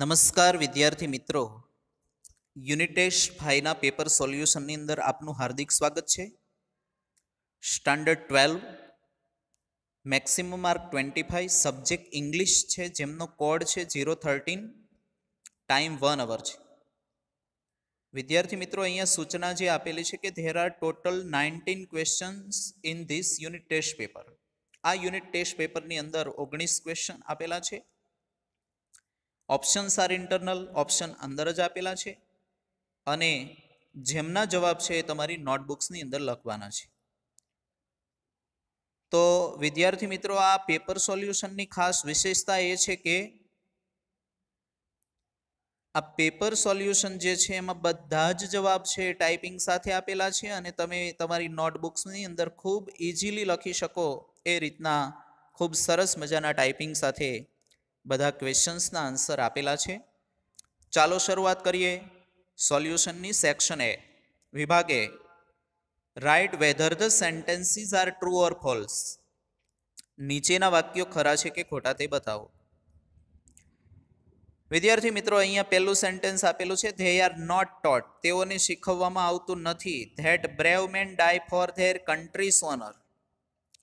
નમસ્કાર વિદ્યાર્થી મિત્રો યુનિટેશ ફાઈના પેપર સોલ્યુશનની અંદર આપનું હાર્દિક સ્વાગત છે standard twelve maximum mark twenty five subject English છે જેમનો કોડ છે zero thirteen time one hour છે વિદ્યાર્થી મિત્રો અહીંયા સૂચના જે આપેલી છે કે there are total nineteen questions in this unit test paper આ યુનિટ ટેસ્ટ પેપરની અંદર ઓગણીસ ક્વેશ્ચન આપેલા છે ઓપ્શન્સ આર ઇન્ટરનલ ઓપ્શન અંદર જ આપેલા છે અને જેમના જવાબ છે એ તમારી નોટબુક્સની અંદર લખવાના છે તો વિદ્યાર્થી મિત્રો આ પેપર સોલ્યુશનની ખાસ વિશેષતા એ છે કે આ પેપર સોલ્યુશન જે છે એમાં બધા જ જવાબ છે ટાઈપિંગ સાથે આપેલા છે અને તમે તમારી નોટબુક્સની અંદર ખૂબ ઇઝીલી લખી શકો એ રીતના ખૂબ સરસ મજાના ટાઈપિંગ સાથે બધા ક્વેશ્ચન્સના આન્સર આપેલા છે ચાલો શરૂઆત કરીએ સોલ્યુશનની સેક્શન એ વિભાગે write whether the sentences are true or false નીચેના વાક્યો ખરા છે કે ખોટા તે બતાવો વિદ્યાર્થી મિત્રો અહીંયા પહેલું સેન્ટેન્સ આપેલું છે ધે આર નોટ ટોટ તેઓને શીખવવામાં આવતું નથી that brave men die for their countries honour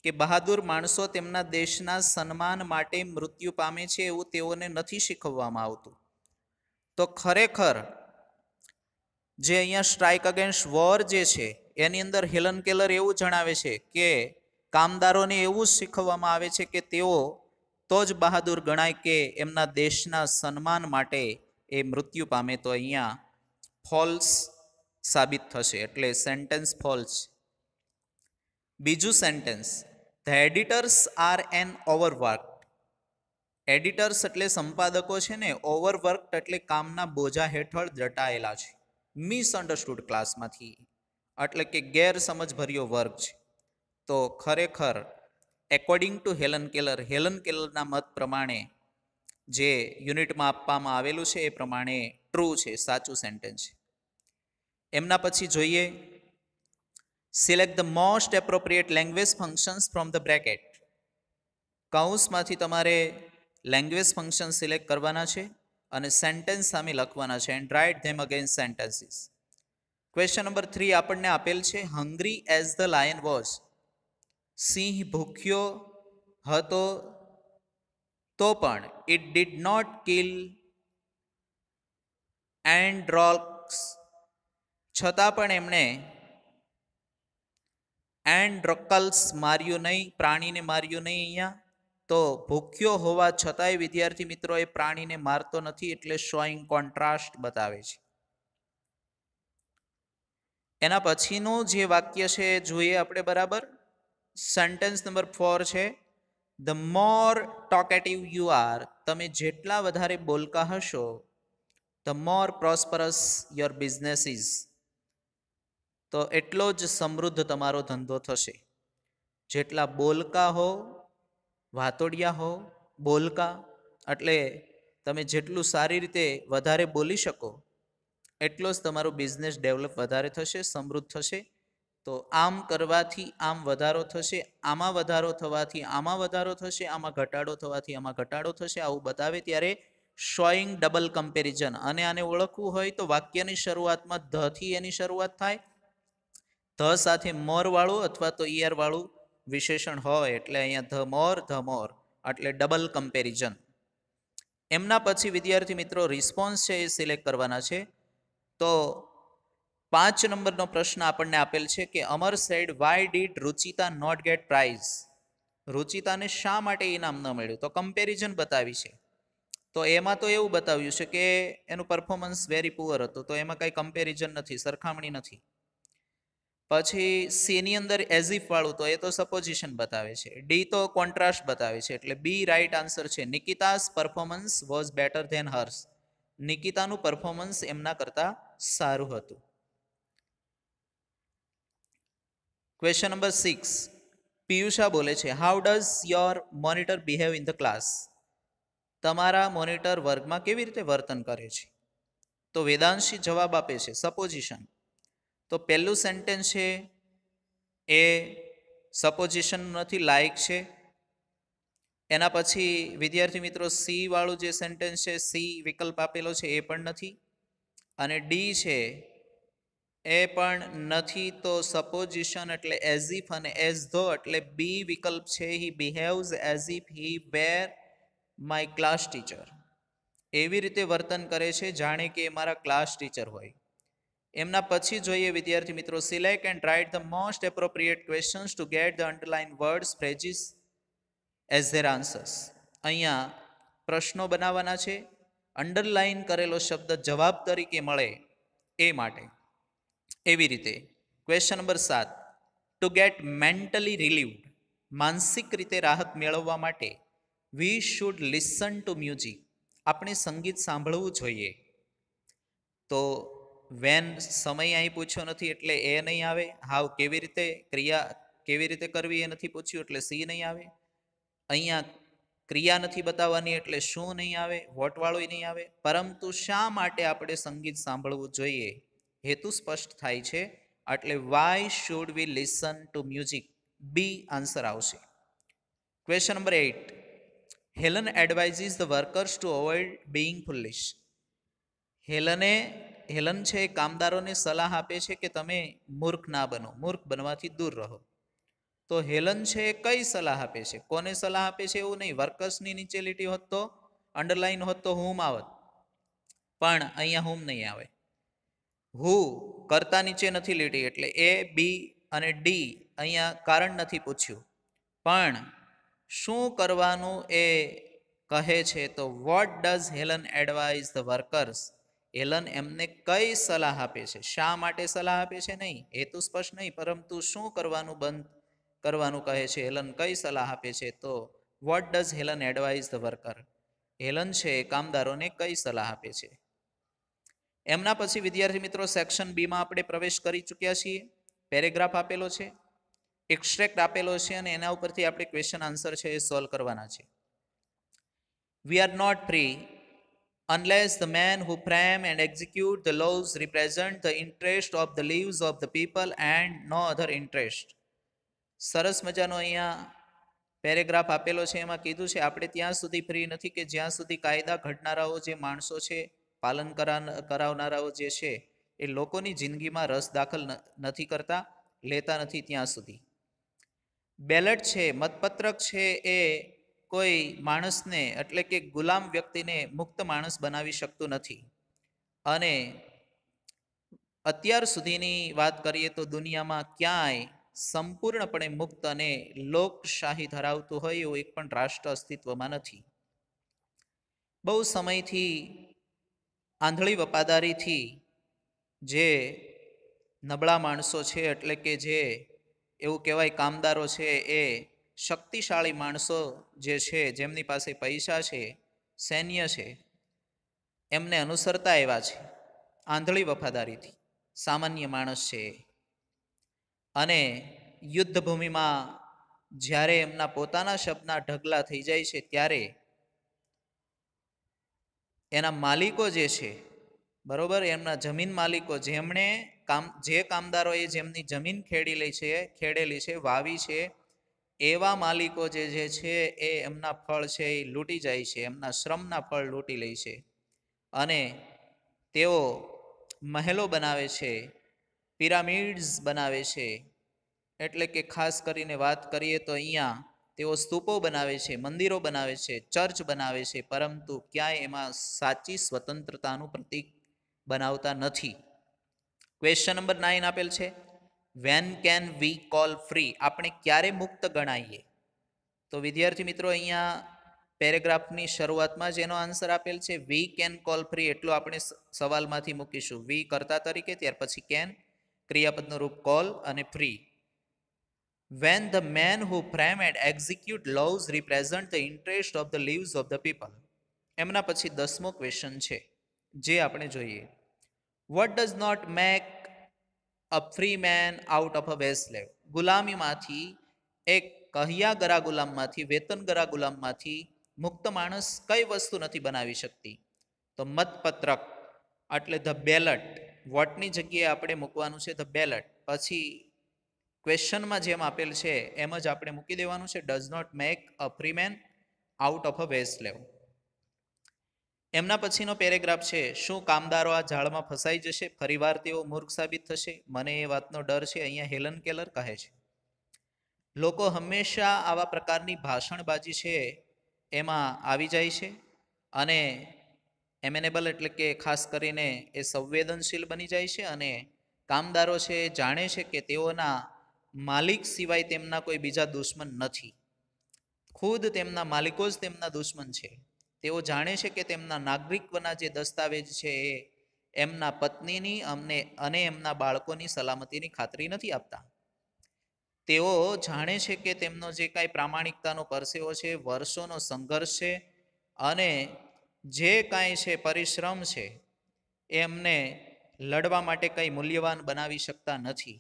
કે બહાદુર માણસો તેમના દેશના સન્માન માટે મૃત્યુ પામે છે એવું તેઓને નથી શીખવવામાં આવતું તો ખરેખર જે અહીંયા સ્ટ્રાઇક અગેન્સ્ટ વોર જે છે એની અંદર હેલન કેલર એવું જણાવે છે કે કામદારોને એવું શીખવવામાં આવે છે કે તેઓ તો જ બહાદુર ગણાય કે એમના દેશના સન્માન માટે એ મૃત્યુ પામે તો અહીંયા ફોલ્સ સાબિત થશે એટલે સેન્ટેન્સ ફોલ્સ બીજું sentence the editors are an overwork editors એટલે સંપાદકો છે ને ઓવરવર્કડ એટલે કામના બોજા હેઠળ દટાયેલા છે મિસઅન્ડરસ્ટુડ ક્લાસમાંથી એટલે કે ગેરસમજભર્યો વર્ગ છે તો ખરેખર according to Helen Keller Helen કેલરના મત પ્રમાણે જે યુનિટમાં આપવામાં આવેલું છે એ પ્રમાણે ટ્રુ છે સાચું સેન્ટેન્સ છે એમના પછી જોઈએ select the most appropriate language functions from the bracket કૌંસમાંથી તમારે લેંગ્વેજ ફંક્શન સિલેક્ટ કરવાના છે અને સેન્ટેન્સ સામે લખવાના છે and write them again sentences question number three આપણને આપેલ છે hungry as the lion was સિંહ ભૂખ્યો હતો તો પણ it did not kill an ox છતાં પણ એમણે એન્ડ એન્ડ્રોકલ્સ માર્યું નહીં પ્રાણીને માર્યું નહીં અહીંયા તો ભૂખ્યો હોવા છતાંય વિદ્યાર્થી મિત્રો એ પ્રાણીને મારતો નથી એટલે શોઈંગ કોન્ટ્રાસ્ટ બતાવે છે એના પછીનું જે વાક્ય છે એ જોઈએ આપણે બરાબર સેન્ટેન્સ નંબર ફોર છે the more talkative you are તમે જેટલા વધારે બોલકા હશો the more prosperous your businesses તો એટલો જ સમૃદ્ધ તમારો ધંધો થશે જેટલા બોલકા હો વાતોડિયા હો બોલકા એટલે તમે જેટલું સારી રીતે વધારે બોલી શકો એટલો જ તમારો બિઝનેસ ડેવલપ વધારે થશે સમૃદ્ધ થશે તો આમ કરવાથી આમ વધારો થશે આમાં વધારો થવાથી આમાં વધારો થશે આમાં ઘટાડો થવાથી આમાં ઘટાડો થશે આવું બતાવે ત્યારે શોઈંગ ડબલ કમ્પેરિઝન અને આને ઓળખવું હોય તો વાક્યની શરૂઆતમાં ધથી એની શરૂઆત થાય ધ સાથે મોરવાળું અથવા તો ઈયરવાળું વિશેષણ હોય એટલે અહીંયા ધ મોર ધ મોર એટલે ડબલ કમ્પેરિઝન એમના પછી વિદ્યાર્થી મિત્રો રિસ્પોન્સ છે એ સિલેક્ટ કરવાના છે તો પાંચ નંબરનો પ્રશ્ન આપણને આપેલ છે કે Amar said why did Ruchita not get prize રુચિતાને શા માટે ઇનામ ન મળ્યું તો કમ્પેરિઝન બતાવી છે તો એમાં તો એવું બતાવ્યું છે કે એનું પરફોર્મન્સ વેરી પુઅર હતું તો એમાં કંઈ કમ્પેરિઝન નથી સરખામણી નથી પછી સીની અંદર એઝિફ વાળું તો એ તો સપોઝિશન બતાવે છે ડી તો કોન્ટ્રાસ્ટ બતાવે છે એટલે બી રાઇટ આન્સર છે Nikita's performance was better than hers નિકિતાનું પરફોર્મન્સ એમના કરતાં સારું હતું ક્વેશ્ચન નંબર સિક્સ પિયુષા બોલે છે how does your monitor behave in the class તમારા મોનિટર વર્ગમાં કેવી રીતે વર્તન કરે છે તો વેદાંશી જવાબ આપે છે સપોઝિશન તો પહેલું સેન્ટેન્સ છે એ સપોઝિશન નથી લાઇક છે એના પછી વિદ્યાર્થી મિત્રો સી વાળું જે સેન્ટેન્સ છે સી વિકલ્પ આપેલો છે એ પણ નથી અને ડી છે એ પણ નથી તો સપોઝિશન એટલે એઝ ઇફ અને એઝ ધો એટલે બી વિકલ્પ છે he behaves as if he were my class teacher એવી રીતે વર્તન કરે છે જાણે કે એ મારા ક્લાસ ટીચર હોય એમના પછી જોઈએ વિદ્યાર્થી મિત્રો select and write the most appropriate questions to get the underline words phrases as their answers અહીંયા પ્રશ્નો બનાવવાના છે અંડરલાઇન કરેલો શબ્દ જવાબ તરીકે મળે એ માટે એવી રીતે ક્વેશ્ચન નંબર સાત ટુ ગેટ મેન્ટલી રિલીવડ માનસિક રીતે રાહત મેળવવા માટે we should listen to music આપણે સંગીત સાંભળવું જોઈએ તો વેન સમય અહીં પૂછ્યો નથી એટલે એ નહીં આવે હાવ કેવી રીતે ક્રિયા કેવી રીતે કરવી એ નથી પૂછ્યું એટલે સી નહીં આવે અહીંયા ક્રિયા નથી બતાવવાની એટલે શું નહીં આવે વોટવાળો નહીં આવે પરંતુ શા માટે આપણે સંગીત સાંભળવું જોઈએ હેતુ સ્પષ્ટ થાય છે એટલે why should we listen to music B answer આવશે question number eight Helen advises the workers to avoid being foolish હેલને હેલન છે કામદારોને સલાહ આપે છે કે તમે મૂર્ખ ના બનો મૂર્ખ બનવાથી દૂર રહો તો હેલન છે કઈ સલાહ આપે છે કોને સલાહ આપે છે એવું નહીં વર્કર્સની નીચે લીટી હોત તો અંડરલાઈન હોત તો હુમ આવત પણ અહીંયા હુમ નહીં આવે હુ કરતા નીચે નથી લીટી એટલે એ બી અને ડી અહીંયા કારણ નથી પૂછ્યું પણ શું કરવાનું એ કહે છે તો what does Helen advise the workers Helen એમને કઈ સલાહ આપે છે શા માટે સલાહ આપે છે નહીં હેતુ સ્પષ્ટ નહીં પરંતુ શું કરવાનું બંધ કરવાનું કહે છે એલન કઈ સલાહ આપે છે તો what does Helen advise the worker Helen છે કામદારોને કઈ સલાહ આપે છે એમના પછી વિદ્યાર્થી મિત્રો સેક્શન બીમાં આપણે પ્રવેશ કરી ચૂક્યા છીએ પેરેગ્રાફ આપેલો છે એક્સ્ટ્રેક્ટ આપેલો છે અને એના ઉપરથી આપણે ક્વેશ્ચન આન્સર છે એ સોલ્વ કરવાના છે we are not free unless the man who frame and execute the laws represent the interest of the lives of the people and no other interest સરસ મજાનો અહીંયા પેરેગ્રાફ આપેલો છે એમાં કીધું છે આપણે ત્યાં સુધી ફ્રી નથી કે જ્યાં સુધી કાયદા ઘડનારાઓ જે માણસો છે પાલન કરાવનારાઓ જે છે એ લોકોની જિંદગીમાં રસ દાખલ નથી કરતા લેતા નથી ત્યાં સુધી બેલેટ છે મતપત્રક છે એ કોઈ માણસને એટલે કે ગુલામ વ્યક્તિને મુક્ત માણસ બનાવી શકતું નથી અને અત્યાર સુધીની વાત કરીએ તો દુનિયામાં ક્યાંય સંપૂર્ણપણે મુક્ત અને લોકશાહી ધરાવતું હોય એવું એક પણ રાષ્ટ્ર અસ્તિત્વમાં નથી બહુ સમયથી આંધળી વપાદારીથી જે નબળા માણસો છે એટલે કે જે એવું કહેવાય કામદારો છે એ શક્તિશાળી માણસો જે છે જેમની પાસે પૈસા છે સૈન્ય છે એમને અનુસરતા એવા છે આંધળી વફાદારીથી સામાન્ય માણસ છે અને યુદ્ધભૂમિમાં જ્યારે એમના પોતાના શબ્દના ઢગલા થઈ જાય છે ત્યારે એના માલિકો જે છે બરોબર એમના જમીન માલિકો જેમણે કામ જે કામદારોએ જેમની જમીન ખેડી લઈ છે ખેડેલી છે વાવી છે એવા માલિકો જે જે છે એ એમના ફળ છે એ લૂંટી જાય છે એમના શ્રમના ફળ લૂંટી લે છે અને તેઓ મહેલો બનાવે છે પિરામિડ્સ બનાવે છે એટલે કે ખાસ કરીને વાત કરીએ તો અહીંયા તેઓ સ્તૂપો બનાવે છે મંદિરો બનાવે છે ચર્ચ બનાવે છે પરંતુ ક્યાંય એમાં સાચી સ્વતંત્રતાનું પ્રતીક બનાવતા નથી ક્વેશ્ચન નંબર નાઇન આપેલ છે when can we call free આપણે ક્યારે મુક્ત ગણાઈએ તો વિદ્યાર્થી મિત્રો અહીંયા પેરેગ્રાફની શરૂઆતમાં જેનો આન્સર આપેલ છે વી કેન કોલ ફ્રી એટલો આપણે સવાલમાંથી મૂકીશું વી કરતા તરીકે ત્યાર પછી કેન ક્રિયાપદનું રૂપ કોલ અને free when the man who frame and execute laws represent the interest of the lives of the people એમના પછી દસમો ક્વેશ્ચન છે જે આપણે જોઈએ what does not make a free man out of a slave ગુલામીમાંથી એક કહિયા ગરા ગુલામમાંથી વેતન ગરા ગુલામમાંથી મુક્ત માણસ કઈ વસ્તુ નથી બનાવી શકતી તો મતપત્રક એટલે ધ બેલટ વોટની જગ્યાએ આપણે મૂકવાનું છે ધ બેલટ પછી ક્વેશ્ચનમાં જેમ આપેલ છે એમ જ આપણે મૂકી દેવાનું છે does not make a free man out of a slave એમના પછીનો પેરેગ્રાફ છે શું કામદારો આ ઝાડમાં ફસાઈ જશે ફરીવાર તેઓ મૂર્ખ સાબિત થશે મને એ વાતનો ડર છે અહીંયા હેલન કેલર કહે છે લોકો હંમેશા આવા પ્રકારની ભાષણબાજી છે એમાં આવી જાય છે અને એમેનેબલ એટલે કે ખાસ કરીને એ સંવેદનશીલ બની જાય છે અને કામદારો છે જાણે છે કે તેઓના માલિક સિવાય તેમના કોઈ બીજા દુશ્મન નથી ખુદ તેમના માલિકો જ તેમના દુશ્મન છે તેઓ જાણે છે કે તેમના નાગરિકના જે દસ્તાવેજ છે એ એમના પત્નીની અમને અને એમના બાળકોની સલામતીની ખાતરી નથી આપતા તેઓ જાણે છે કે તેમનો જે કાંઈ પ્રામાણિકતાનો પરસેવો છે વર્ષોનો સંઘર્ષ છે અને જે કાંઈ છે પરિશ્રમ છે એ એમને લડવા માટે કંઈ મૂલ્યવાન બનાવી શકતા નથી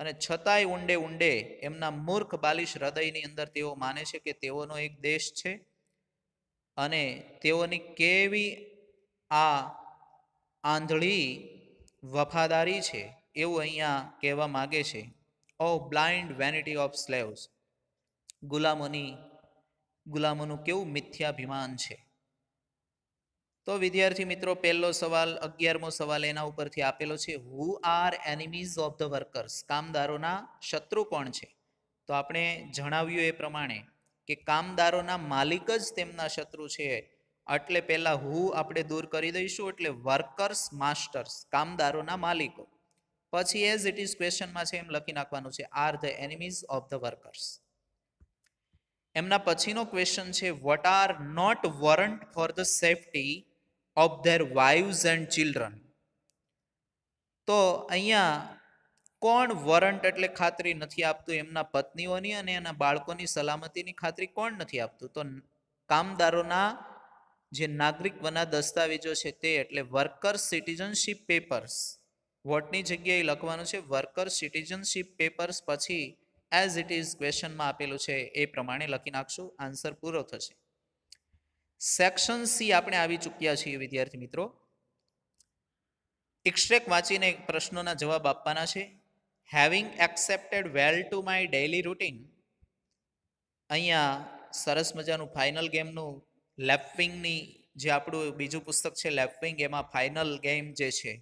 અને છતાંય ઊંડે ઊંડે એમના મૂર્ખ બાલિશ હૃદયની અંદર તેઓ માને છે કે તેઓનો એક દેશ છે અને તેઓની કેવી આ આંધળી વફાદારી છે એવું અહીંયા કહેવા માગે છે oh blind vanity of slaves ગુલામોની ગુલામોનું કેવું મિથ્યાભિમાન છે તો વિદ્યાર્થી મિત્રો પહેલો સવાલ અગિયારમો સવાલ એના ઉપરથી આપેલો છે who are enemies of the workers કામદારોના શત્રુ કોણ છે તો આપણે જણાવ્યું એ પ્રમાણે કે કામદારોના માલિક જ તેમના શત્રુ છે એટલે પહેલાં હું આપણે દૂર કરી દઈશું એટલે વર્કર્સ માસ્ટર્સ કામદારોના માલિકો પછી એઝ ઇટ ઇઝ ક્વેશ્ચનમાં છે એમ લખી નાખવાનું છે are the enemies of the workers એમના પછીનો ક્વેશ્ચન છે what are not warrant for the safety of their wives and children તો અહીંયા કોણ વોરંટ એટલે ખાતરી નથી આપતું એમના પત્નીઓની અને એના બાળકોની સલામતીની ખાતરી કોણ નથી આપતું તો કામદારોના જે નાગરિક વના દસ્તાવેજો છે તે એટલે વર્કર સિટીઝનશીપ પેપર્સ વોટની જગ્યાએ લખવાનું છે વર્કર સિટીઝનશીપ પેપર્સ પછી એઝ ઇટ ઇઝ ક્વેશ્ચનમાં આપેલું છે એ પ્રમાણે લખી નાખશું આન્સર પૂરો થશે સેક્શન સી આપણે આવી ચૂક્યા છીએ વિદ્યાર્થી મિત્રો એક્સ્ટ્રેક વાંચીને પ્રશ્નોના જવાબ આપવાના છે having accepted well to my daily routine અહીંયા સરસ મજાનું ફાઇનલ ગેમનું લેફવિંગની જે આપણું બીજું પુસ્તક છે લેફવિંગ એમાં ફાઇનલ ગેમ જે છે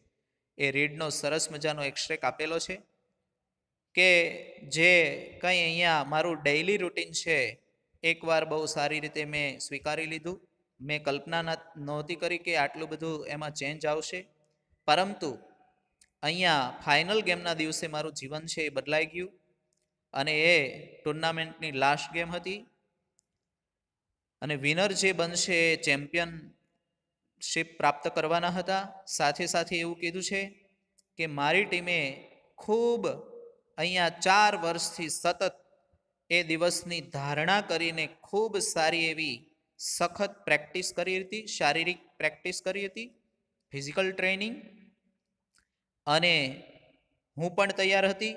એ રીડનો સરસ મજાનો એક્સ્ટ્રેક આપેલો છે કે જે કંઈ અહીંયા મારું ડેઇલી રૂટીન છે એકવાર બહુ સારી રીતે મેં સ્વીકારી લીધું મેં કલ્પના નહોતી કરી કે આટલું બધું એમાં ચેન્જ આવશે પરંતુ અહીંયા ફાઇનલ ગેમના દિવસે મારું જીવન છે એ બદલાઈ ગયું અને એ ટુર્નામેન્ટની લાસ્ટ ગેમ હતી અને વિનર જે બનશે એ ચેમ્પિયનશીપ પ્રાપ્ત કરવાના હતા સાથે સાથે એવું કીધું છે કે મારી ટીમે ખૂબ અહીંયા ચાર વર્ષથી સતત એ દિવસની ધારણા કરીને ખૂબ સારી એવી સખત પ્રેક્ટિસ કરી હતી શારીરિક પ્રેક્ટિસ કરી હતી ફિઝિકલ ટ્રેનિંગ અને હું પણ તૈયાર હતી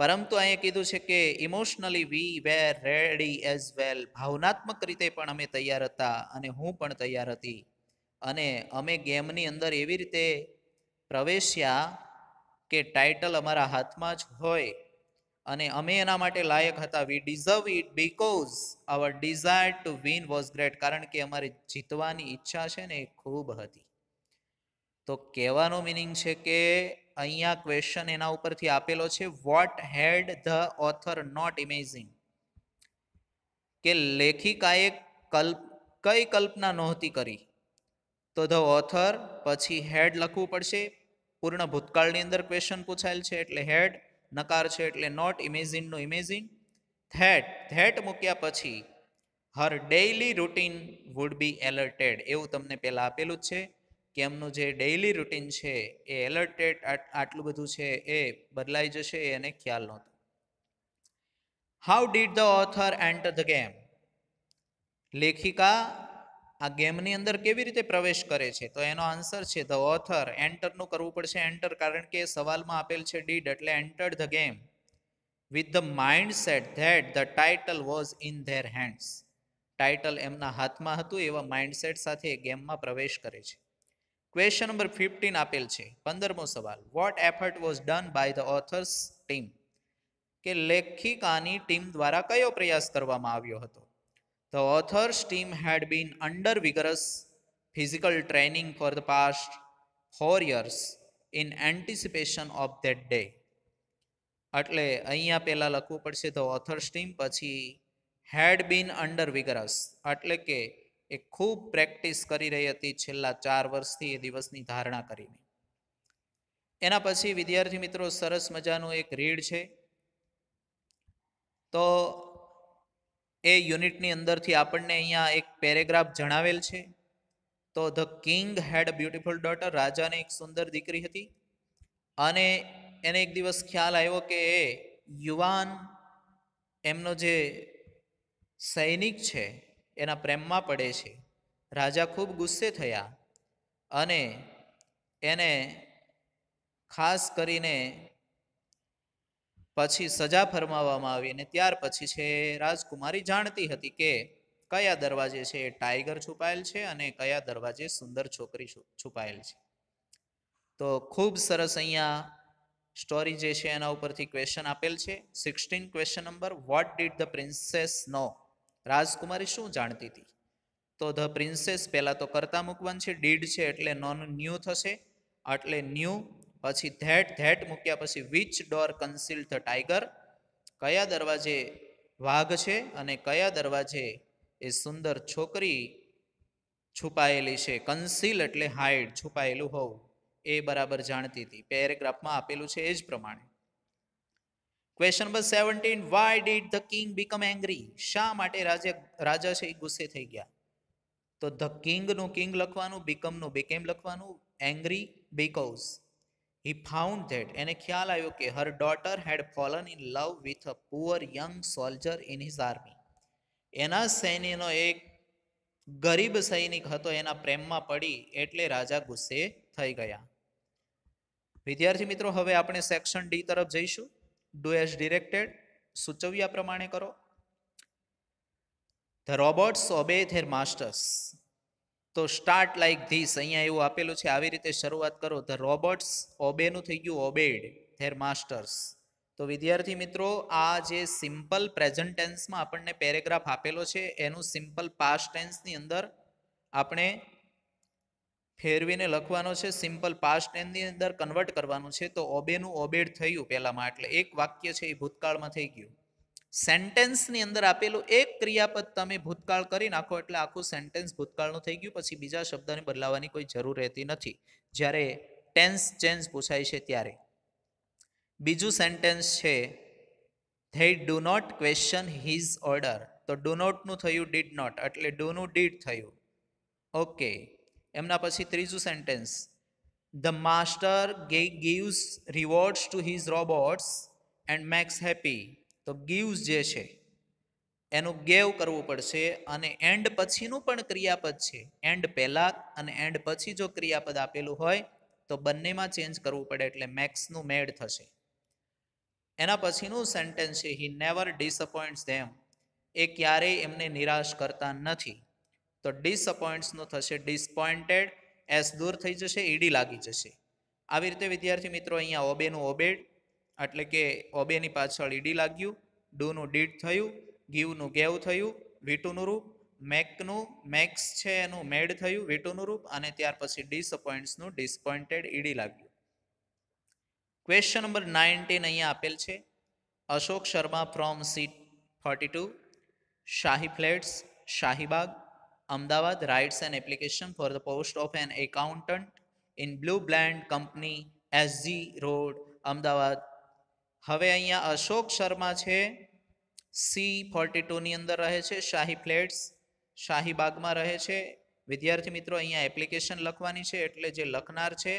પરંતુ અહીંયા કીધું છે કે emotionally we were ready as well ભાવનાત્મક રીતે પણ અમે તૈયાર હતા અને હું પણ તૈયાર હતી અને અમે ગેમની અંદર એવી રીતે પ્રવેશ્યા કે ટાઇટલ અમારા હાથમાં જ હોય અને અમે એના માટે લાયક હતા we deserve it because our desire to win was great કારણ કે અમારી જીતવાની ઈચ્છા છે ને એ ખૂબ હતી તો કહેવાનો મિનિંગ છે કે અહીંયા ક્વેશ્ચન એના ઉપરથી આપેલો છે what had the author not imagining કે લેખિકાએ કલ્પ કઈ કલ્પના નહોતી કરી તો ધ ઓથર પછી હેડ લખવું પડશે પૂર્ણ ભૂતકાળની અંદર ક્વેશ્ચન પૂછાયેલ છે એટલે હેડ નકાર છે એટલે નોટ ઇમેજિનનું ઇમેજિન થેટ થેટ મૂક્યા પછી her daily routine would be alerted એવું તમને પહેલાં આપેલું જ છે કે એમનું જે ડેઇલી રૂટીન છે એ એલર્ટેડ આટલું બધું છે એ બદલાઈ જશે એ એને ખ્યાલ નહોતો how did the author enter the game લેખિકા આ ગેમની અંદર કેવી રીતે પ્રવેશ કરે છે તો એનો આન્સર છે ધ ઓથર એન્ટરનું કરવું પડશે એન્ટર કારણ કે સવાલમાં આપેલ છે ડીડ એટલે entered the game with the mind set that the title was in their hands title એમના હાથમાં હતું એવા માઇન્ડસેટ સાથે એ ગેમમાં પ્રવેશ કરે છે ક્વેશ્ચન નંબર ફિફ્ટીન આપેલ છે પંદરમો સવાલ what effort was done by the author's team કે લેખિકાની ટીમ દ્વારા કયો પ્રયાસ કરવામાં આવ્યો હતો the author's team had been under vigorous physical training for the past four years in anticipation of that day એટલે અહીંયા પહેલાં લખવું પડશે ધ ઓથર્સ ટીમ પછી હેડ બીન અંડર વિગરસ એટલે કે એ ખૂબ પ્રેક્ટિસ કરી રહી હતી છેલ્લા ચાર વર્ષથી એ દિવસની ધારણા કરીને એના પછી વિદ્યાર્થી મિત્રો સરસ મજાનું એક રીડ છે તો એ યુનિટની અંદરથી આપણને અહીંયા એક પેરેગ્રાફ જણાવેલ છે તો the king had beautiful daughter રાજાને એક સુંદર દીકરી હતી અને એને એક દિવસ ખ્યાલ આવ્યો કે એ યુવાન એમનો જે સૈનિક છે એના પ્રેમમાં પડે છે રાજા ખૂબ ગુસ્સે થયા અને એને ખાસ કરીને પછી સજા ફરમાવવામાં આવી અને ત્યાર પછી છે રાજકુમારી જાણતી હતી કે કયા દરવાજે છે એ ટાઈગર છુપાયેલ છે અને કયા દરવાજે સુંદર છોકરી છુપાયેલ છે તો ખૂબ સરસ અહીંયા સ્ટોરી જે છે એના ઉપરથી ક્વેશ્ચન આપેલ છે sixteen question number what did the princess know રાજકુમારી શું જાણતી હતી તો ધ પ્રિન્સેસ પહેલાં તો કરતા મૂકવાનું છે ડીડ છે એટલે નોન ન્યૂ થશે એટલે ન્યૂ પછી ધેટ ધેટ મૂક્યા પછી which door conceal the tiger કયા દરવાજે વાઘ છે અને કયા દરવાજે એ સુંદર છોકરી છુપાયેલી છે કન્સીલ એટલે હાઈડ છુપાયેલું હોવું એ બરાબર જાણતી હતી પેરેગ્રાફમાં આપેલું છે એ જ પ્રમાણે question number seventeen why did the king become angry શા માટે રાજા રાજા છે એ ગુસ્સે થઈ ગયા તો ધ કિંગનું કિંગ લખવાનું બીકમનું બીકેમ લખવાનું angry because he found that એને ખ્યાલ આવ્યો કે her daughter had fallen in love with a poor young soldier in his army એના સૈન્યનો એક ગરીબ સૈનિક હતો એના પ્રેમમાં પડી એટલે રાજા ગુસ્સે થઈ ગયા વિદ્યાર્થી મિત્રો હવે આપણે સેક્શન ડી તરફ જઈશું ડુ એઝ ડિરેક્ટેડ સૂચવ્યા પ્રમાણે કરો the robots obey their masters તો સ્ટાર્ટ લાઈક ધીસ અહીંયા એવું આપેલું છે આવી રીતે શરૂઆત કરો ધ રોબોટ્સ ઓબેનું થઈ ગયું ઓબેડ ધેર માસ્ટર્સ તો વિદ્યાર્થી મિત્રો આ જે સિમ્પલ પ્રેઝન્ટ ટેન્સમાં આપણને પેરેગ્રાફ આપેલો છે એનું સિમ્પલ પાસ્ટ ટેન્સની અંદર આપણે ફેરવીને લખવાનો છે સિમ્પલ પાસ્ટ ટેન્સની અંદર કન્વર્ટ કરવાનું છે તો ઓબેનું ઓબેડ થયું પહેલામાં એટલે એક વાક્ય છે એ ભૂતકાળમાં થઈ ગયું સેન્ટેન્સની અંદર આપેલું એક ક્રિયાપદ તમે ભૂતકાળ કરી નાખો એટલે આખું સેન્ટેન્સ ભૂતકાળનું થઈ ગયું પછી બીજા શબ્દને બદલાવાની કોઈ જરૂર રહેતી નથી જ્યારે ટેન્સ ચેન્જ પૂછાય છે ત્યારે બીજું સેન્ટેન્સ છે they do not question his order તો ડુ નોટનું થયું ડીડ નોટ એટલે ડુનું ડીડ થયું ઓકે એમના પછી ત્રીજું સેન્ટેન્સ ધ માસ્ટર ગે gives rewards to his robots and makes happy તો ગીવ્સ જે છે એનું ગેવ કરવું પડશે અને એન્ડ પછીનું પણ ક્રિયાપદ છે એન્ડ પહેલા અને એન્ડ પછી જો ક્રિયાપદ આપેલું હોય તો બંનેમાં ચેન્જ કરવું પડે એટલે મેક્સનું મેડ થશે એના પછીનું સેન્ટેન્સ છે હી નેવર ડિસઅપોઇન્ટ્સ ધેમ એ ક્યારેય એમને નિરાશ કરતા નથી તો ડિસઅપોઇન્ટ્સનો થશે ડિસપોઇન્ટેડ એસ દૂર થઈ જશે ઈડી લાગી જશે આવી રીતે વિદ્યાર્થી મિત્રો અહીંયા ઓબેનું ઓબેડ એટલે કે ઓબેની પાછળ ઈડી લાગ્યું ડુનું ડીડ થયું ગીવનું ગેવ થયું વિટુનું રૂપ મેકનું મેક્સ છે એનું મેડ થયું વીટુનું રૂપ અને ત્યાર પછી ડિસઅપોઇન્ટ્સનું ડિસપોઇન્ટેડ ઈડી લાગ્યું ક્વેશ્ચન નંબર નાઇન્ટીન અહીંયા આપેલ છે Ashok Sharma from seat forty two Shahi flats Shahibaug Ahmedabad writes and application for the post of an accountant in blue blend company SG road Ahmedabad હવે અહીંયા અશોક શર્મા છે સી ફોર્ટી ટુની અંદર રહે છે શાહી ફ્લેટ્સ શાહીબાગમાં રહે છે વિદ્યાર્થી મિત્રો અહીંયા એપ્લિકેશન લખવાની છે એટલે જે લખનાર છે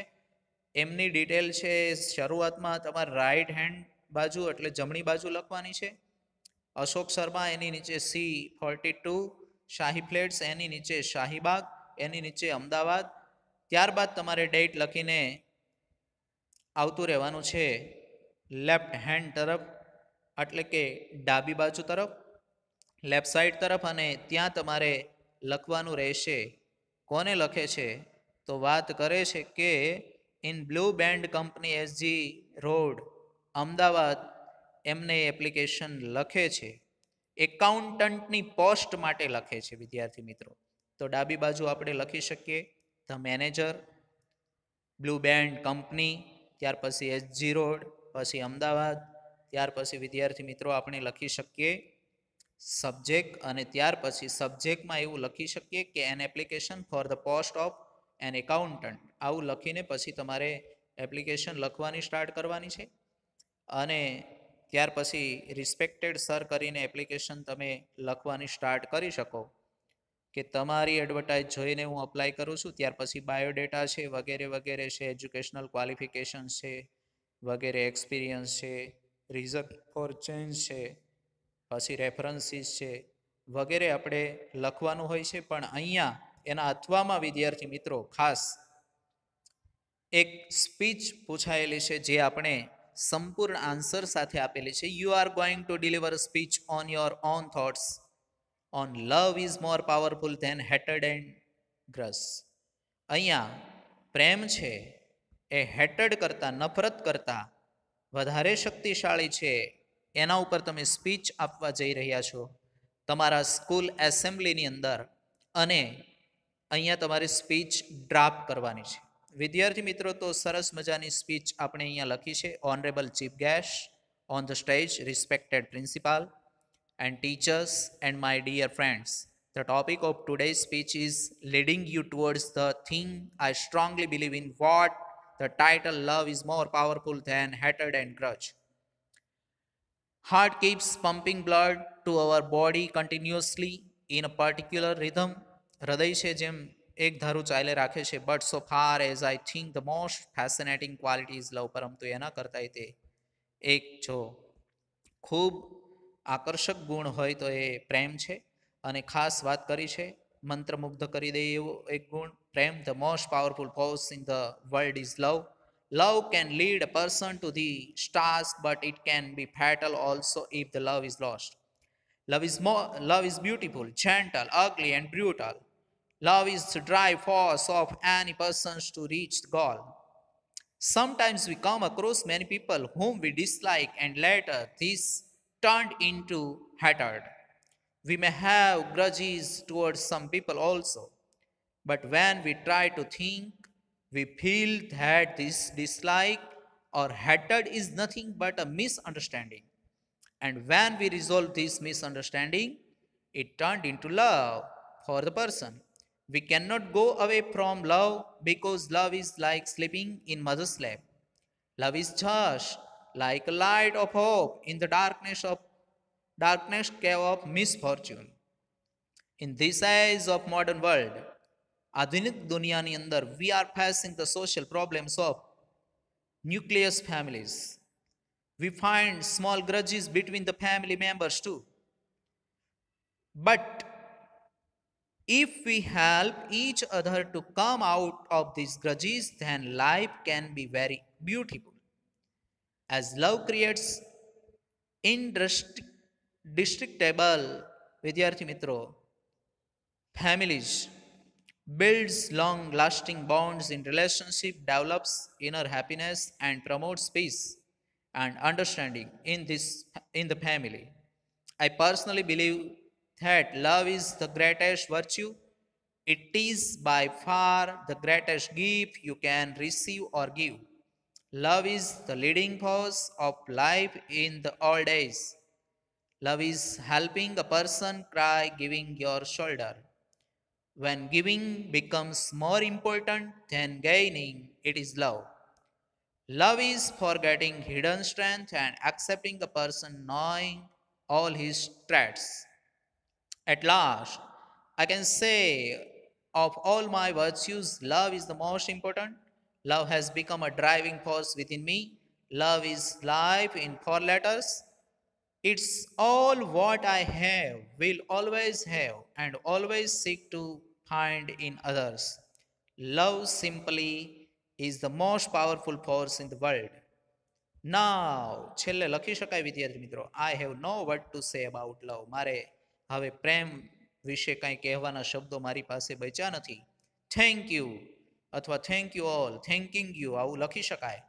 એમની ડિટેલ છે શરૂઆતમાં તમારા રાઇટ હેન્ડ બાજુ એટલે જમણી બાજુ લખવાની છે અશોક શર્મા એની નીચે C forty two Shahi flats એની નીચે શાહીબાગ એની નીચે અમદાવાદ ત્યારબાદ તમારે ડેટ લખીને આવતું રહેવાનું છે લેફ્ટ હેન્ડ તરફ એટલે કે ડાબી બાજુ તરફ લેફ્ટ સાઈડ તરફ અને ત્યાં તમારે લખવાનું રહેશે કોને લખે છે તો વાત કરે છે કે in blue band company SG road Ahmedabad એમને એપ્લિકેશન લખે છે એકાઉન્ટન્ટની પોસ્ટ માટે લખે છે વિદ્યાર્થી મિત્રો તો ડાબી બાજુ આપણે લખી શકીએ the manager blue band company ત્યાર પછી એસજી રોડ પછી અમદાવાદ ત્યાર પછી વિદ્યાર્થી મિત્રો આપણે લખી શકીએ સબ્જેક્ટ અને ત્યાર પછી સબ્જેક્ટમાં એવું લખી શકીએ કે an application for the post of an accountant આવું લખીને પછી તમારે એપ્લિકેશન લખવાની સ્ટાર્ટ કરવાની છે અને ત્યાર પછી રિસ્પેક્ટેડ સર કરીને એપ્લિકેશન તમે લખવાની સ્ટાર્ટ કરી શકો કે તમારી એડવર્ટાઇઝ જોઈને હું અપ્લાય કરું છું ત્યાર પછી બાયોડેટા છે વગેરે વગેરે છે એજ્યુકેશનલ ક્વોલિફિકેશન છે વગેરે એક્સપિરિયન્સ છે રીઝન ફોર ચેન્જ છે પછી રેફરન્સીસ છે વગેરે આપણે લખવાનું હોય છે પણ અહીંયા એના અથવામાં વિદ્યાર્થી મિત્રો ખાસ એક સ્પીચ પૂછાયેલી છે જે આપણે સંપૂર્ણ આન્સર સાથે આપેલી છે you are going to deliver speech on your own thoughts on love is more powerful than હેટડ એન્ડ ગ્રસ અહીંયા પ્રેમ છે એ હેટડ કરતાં નફરત કરતાં વધારે શક્તિશાળી છે એના ઉપર તમે સ્પીચ આપવા જઈ રહ્યા છો તમારા સ્કૂલ એસેમ્બલીની અંદર અને અહીંયા તમારી સ્પીચ ડ્રાફ્ટ કરવાની છે વિદ્યાર્થી મિત્રો તો સરસ મજાની સ્પીચ આપણે અહીંયા લખી છે honourable chief guest on the stage respected principal and teachers and my dear friends the topic of today speech is leading you towards the thing I strongly believe in what the title love is more powerful than hatred and grudge heart keeps pumping blood to our body continuously in a particular rhythm હૃદય છે જેમ એક ધારું ચાલે રાખે છે but so far as I think the most fascinating quality is love પરંતુ એના કરતાં તે એક જો ખૂબ આકર્ષક ગુણ હોય તો એ પ્રેમ છે અને ખાસ વાત કરી છે મંત્રમુગ્ધ કરી દે એવો એક ગુણ પ્રેમ the most powerful force in the world is love love can lead a person to the stars but it can be fatal also if the love is lost love is more love is beautiful gentle ugly and brutal Love is the drive force of any person to reach the goal. Sometimes we come across many people whom we dislike and later this turned into hatred. We may have grudges towards some people also. But when we try to think, we feel that this dislike or hatred is nothing but a misunderstanding. And when we resolve this misunderstanding, it turned into love for the person. We cannot go away from love because love is like sleeping in mother's lap. Love is just like a light of hope in the darkness of darkness cave of misfortune. In this age of modern world, આધુનિક દુનિયાની અંદર we are facing the social problems of nucleus families. we find small grudges between the family members too. But if we help each other to come out of these grudges, then life can be very beautiful. As love creates indestructible વિદ્યાર્થી મિત્રો families builds long lasting bonds in relationship develops inner happiness and promotes peace and understanding in this in the family i personally believe that love is the greatest virtue. It is by far the greatest gift you can receive or give. Love is the leading force of life in the old days. Love is helping a person cry, giving your shoulder. When giving becomes more important than gaining, it is love. Love is forgetting hidden strength and accepting a person knowing all his traits. At last, I can say of all my virtues, love is the most important. Love has become a driving force within me. Love is life in four letters. It's all what I have, will always have, and always seek to find in others. Love simply is the most powerful force in the world. Now, છેલ્લે લખી શકાય વિદ્યાર્થી મિત્રો I have no to to say about love મારે હવે પ્રેમ વિશે કાંઈ કહેવાના શબ્દો મારી પાસે બચ્યા નથી થેન્ક યુ અથવા thank you all thanking you આવું લખી શકાય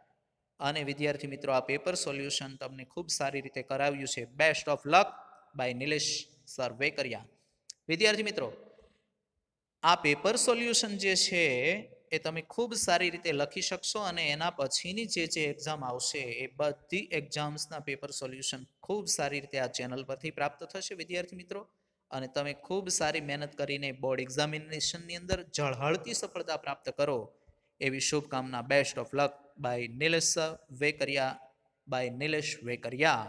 અને વિદ્યાર્થી મિત્રો આ પેપર સોલ્યુશન તમને ખૂબ સારી રીતે કરાવ્યું છે best of luck by Nilesh sir Vekaria વિદ્યાર્થી મિત્રો આ પેપર સોલ્યુશન જે છે એ તમે ખૂબ સારી રીતે લખી શકશો અને એના પછીની જે જે એક્ઝામ આવશે એ બધી એક્ઝામ્સના પેપર સોલ્યુશન ખૂબ સારી રીતે આ ચેનલ પરથી પ્રાપ્ત થશે વિદ્યાર્થી મિત્રો અને તમે ખૂબ સારી મહેનત કરીને બોર્ડ એક્ઝામિનેશનની અંદર ઝળહળતી સફળતા પ્રાપ્ત કરો એવી શુભકામના best of luck by Nilesh Vekaria by Nilesh Vekariya